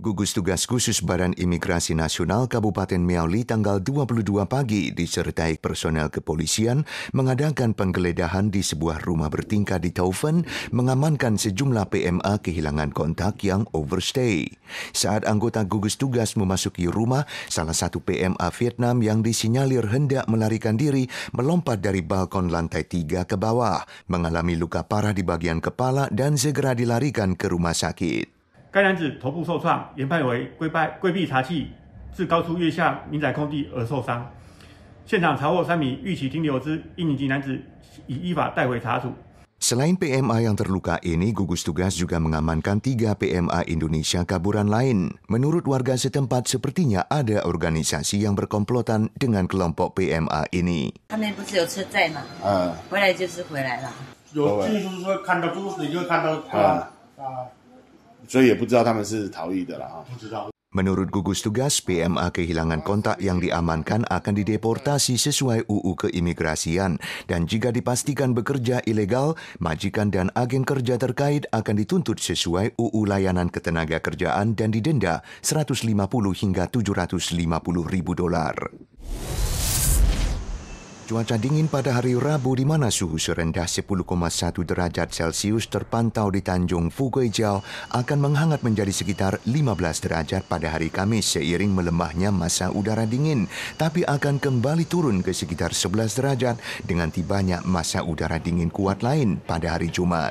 Gugus Tugas Khusus Badan Imigrasi Nasional Kabupaten Miauli tanggal 22 pagi disertai personel kepolisian mengadakan penggeledahan di sebuah rumah bertingkat di Taufen mengamankan sejumlah PMA kehilangan kontak yang overstay. Saat anggota gugus tugas memasuki rumah, salah satu PMA Vietnam yang disinyalir hendak melarikan diri melompat dari balkon lantai 3 ke bawah, mengalami luka parah di bagian kepala dan segera dilarikan ke rumah sakit. 该男子头部受伤，研判为规避规避查缉，自高处跃下民宅空地而受伤。现场查获三名欲其停留之印尼籍男子，已依法带回查处。Selain PMA yang terluka ini, gugus tugas juga mengamankan tiga PMA Indonesia kaburan lain. Menurut warga setempat, sepertinya ada organisasi yang berkomplotan dengan kelompok PMA ini. 他们所以也不知道他们是逃逸的了啊。不知道。Menurut gugus tugas, PMA kehilangan kontak yang diamankan akan dideportasi sesuai UU keimigrasian dan jika dipastikan bekerja ilegal, majikan dan agen kerja terkait akan dituntut sesuai UU layanan ketenaga kerjaan dan didenda 150 hingga 750 ribu dolar. Cuaca dingin pada hari Rabu di mana suhu serendah 10.1 darjah Celsius terpantau di Tanjung Fugoi akan menghangat menjadi sekitar 15 darjah pada hari Kamis seiring melemahnya masa udara dingin tapi akan kembali turun ke sekitar 11 darjah dengan tibanya masa udara dingin kuat lain pada hari Jumat.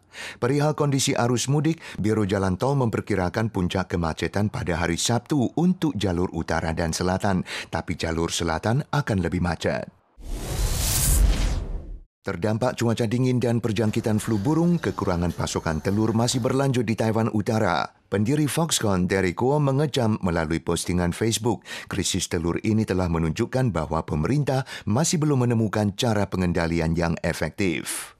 Perihal kondisi arus mudik, Biro Jalan Tol memperkirakan puncak kemacetan pada hari Sabtu untuk jalur utara dan selatan, tapi jalur selatan akan lebih macet. Terdampak cuaca dingin dan perjangkitan flu burung, kekurangan pasokan telur masih berlanjut di Taiwan Utara. Pendiri Foxconn, Derek Kuo, mengecam melalui postingan Facebook. Krisis telur ini telah menunjukkan bahwa pemerintah masih belum menemukan cara pengendalian yang efektif.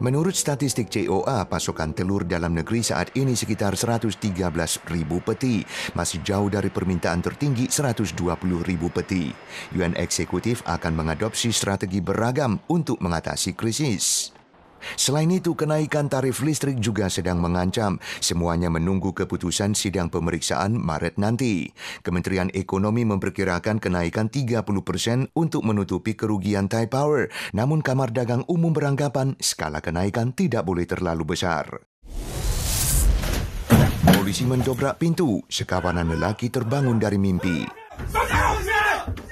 Menurut statistik COA, pasokan telur dalam negeri saat ini sekitar 113 ribu peti, masih jauh dari permintaan tertinggi 120 ribu peti. UN Eksekutif akan mengadopsi strategi beragam untuk mengatasi krisis. Selain itu, kenaikan tarif listrik juga sedang mengancam. Semuanya menunggu keputusan sidang pemeriksaan Maret nanti. Kementerian Ekonomi memperkirakan kenaikan 30 persen untuk menutupi kerugian Thai Power. Namun Kamar Dagang Umum beranggapan skala kenaikan tidak boleh terlalu besar. Polisi mendobrak pintu, sekawanan lelaki terbangun dari mimpi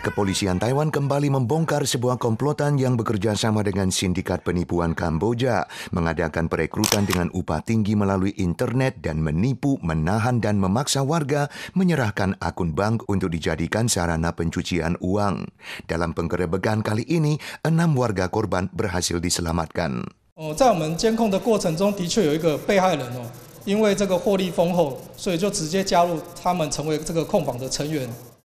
kepolisian Taiwan kembali membongkar sebuah komplotan yang bekerja sama dengan sindikat penipuan Kamboja, mengadakan perekrutan dengan upah tinggi melalui internet dan menipu, menahan dan memaksa warga menyerahkan akun bank untuk dijadikan sarana pencucian uang. Dalam penggerebekan kali ini, enam warga korban berhasil diselamatkan. Oh,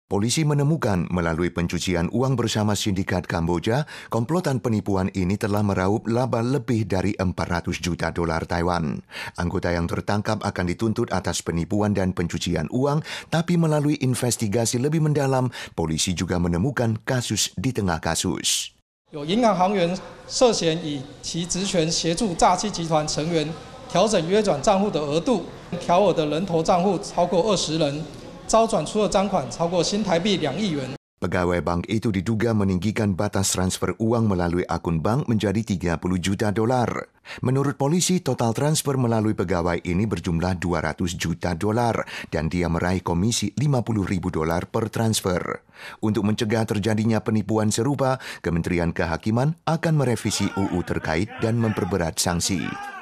Polisi menemukan melalui pencucian uang bersama sindikat Kamboja, komplotan penipuan ini telah meraup laba lebih dari 400 juta dolar Taiwan. Anggota yang tertangkap akan dituntut atas penipuan dan pencucian uang, tapi melalui investigasi lebih mendalam, polisi juga menemukan kasus di tengah kasus. 有银行行员涉嫌以其职权协助诈欺集团成员调整约转账户的额度，调额的人头账户超过二十人。招转出的赃款超过新台币两亿元。Pegawai bank itu diduga meninggikan batas transfer uang melalui akun bank menjadi 30 juta dolar. Menurut polisi, total transfer melalui pegawai ini berjumlah 200 juta dolar dan dia meraih komisi 50 ribu dolar per transfer. Untuk mencegah terjadinya penipuan serupa, Kementerian Kehakiman akan merevisi UU terkait dan memperberat sanksi.